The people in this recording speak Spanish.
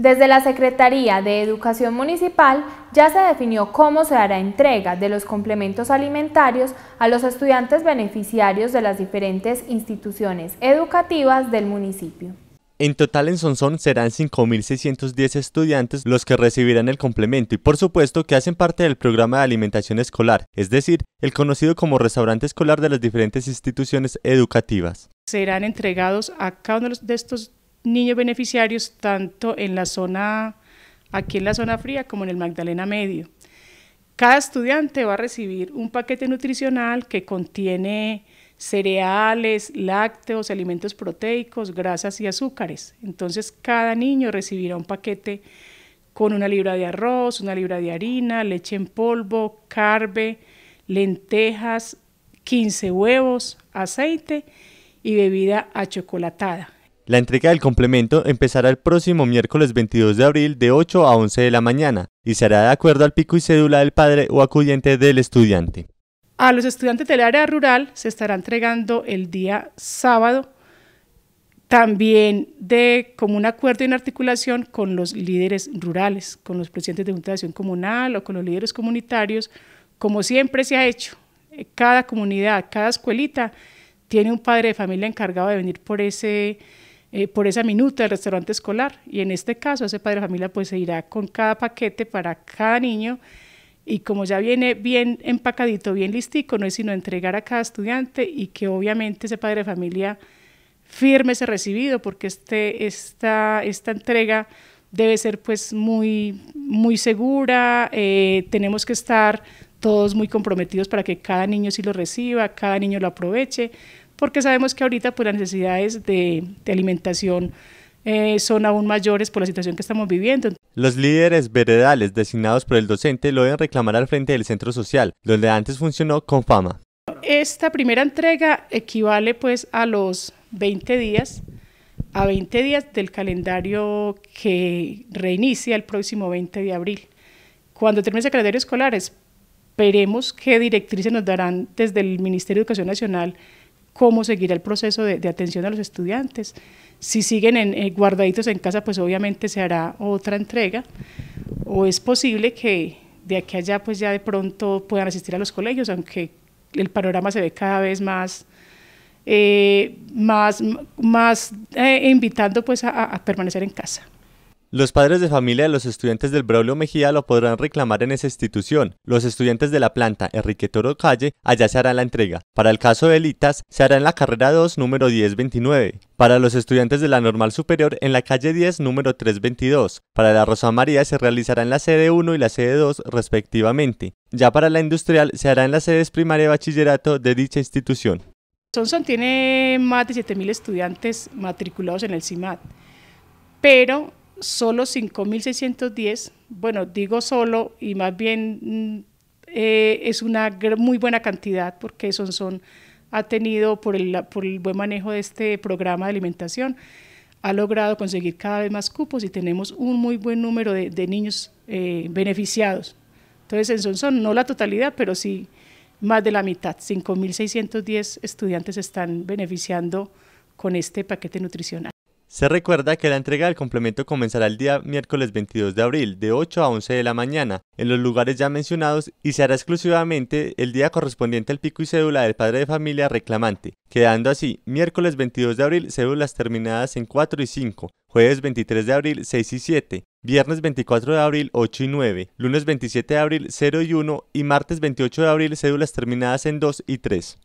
Desde la Secretaría de Educación Municipal ya se definió cómo se hará entrega de los complementos alimentarios a los estudiantes beneficiarios de las diferentes instituciones educativas del municipio. En total en Sonsón serán 5.610 estudiantes los que recibirán el complemento y por supuesto que hacen parte del programa de alimentación escolar, es decir, el conocido como restaurante escolar de las diferentes instituciones educativas serán entregados a cada uno de estos niños beneficiarios tanto en la zona, aquí en la zona fría como en el Magdalena Medio. Cada estudiante va a recibir un paquete nutricional que contiene cereales, lácteos, alimentos proteicos, grasas y azúcares. Entonces cada niño recibirá un paquete con una libra de arroz, una libra de harina, leche en polvo, carbe, lentejas, 15 huevos, aceite y bebida achocolatada. La entrega del complemento empezará el próximo miércoles 22 de abril de 8 a 11 de la mañana y será de acuerdo al pico y cédula del padre o acudiente del estudiante. A los estudiantes del área rural se estará entregando el día sábado, también de como un acuerdo y una articulación con los líderes rurales, con los presidentes de Junta de Acción Comunal o con los líderes comunitarios, como siempre se ha hecho. Eh, cada comunidad, cada escuelita tiene un padre de familia encargado de venir por ese eh, por esa minuta del restaurante escolar. Y en este caso, ese padre de familia pues se irá con cada paquete para cada niño y como ya viene bien empacadito, bien listico, no es sino entregar a cada estudiante y que obviamente ese padre de familia firme ese recibido porque este, esta, entrega debe ser pues muy, muy segura, eh, tenemos que estar todos muy comprometidos para que cada niño sí lo reciba, cada niño lo aproveche, porque sabemos que ahorita pues, las necesidades de, alimentación eh, son aún mayores por la situación que estamos viviendo. Los líderes veredales designados por el docente lo deben reclamar al frente del centro social, donde antes funcionó con fama. Esta primera entrega equivale pues a los 20 días, a 20 días del calendario que reinicia el próximo 20 de abril. Cuando termine ese calendario escolar, esperemos qué directrices nos darán desde el Ministerio de Educación Nacional cómo seguirá el proceso de, atención a los estudiantes. Si siguen en, eh, guardaditos en casa, pues obviamente se hará otra entrega o es posible que de aquí a allá pues ya de pronto puedan asistir a los colegios, aunque el panorama se ve cada vez más, eh, más, más eh, invitando pues a permanecer en casa. Los padres de familia de los estudiantes del Braulio Mejía lo podrán reclamar en esa institución. Los estudiantes de la planta Enrique Toro Calle allá se hará la entrega. Para el caso de Elitas, se hará en la carrera 2, número 1029. Para los estudiantes de la Normal Superior, en la calle 10, número 322. Para la Rosa María se realizará en la sede 1 y la sede 2, respectivamente. Ya para la Industrial, se hará en las sedes primaria y bachillerato de dicha institución. Sonson tiene más de 7.000 estudiantes matriculados en el CIMAT, pero solo 5.610, bueno, digo solo y más bien mm, eh, es una muy buena cantidad porque Sonson son, ha tenido por el, por el buen manejo de este programa de alimentación, ha logrado conseguir cada vez más cupos y tenemos un muy buen número de, niños eh, beneficiados. Entonces en Sonson, no la totalidad, pero sí más de la mitad, 5.610 estudiantes están beneficiando con este paquete nutricional. Se recuerda que la entrega del complemento comenzará el día miércoles 22 de abril de 8 a 11 de la mañana en los lugares ya mencionados y se hará exclusivamente el día correspondiente al pico y cédula del padre de familia reclamante, quedando así miércoles 22 de abril cédulas terminadas en 4 y 5, jueves 23 de abril 6 y 7, viernes 24 de abril 8 y 9, lunes 27 de abril 0 y 1 y martes 28 de abril cédulas terminadas en 2 y 3.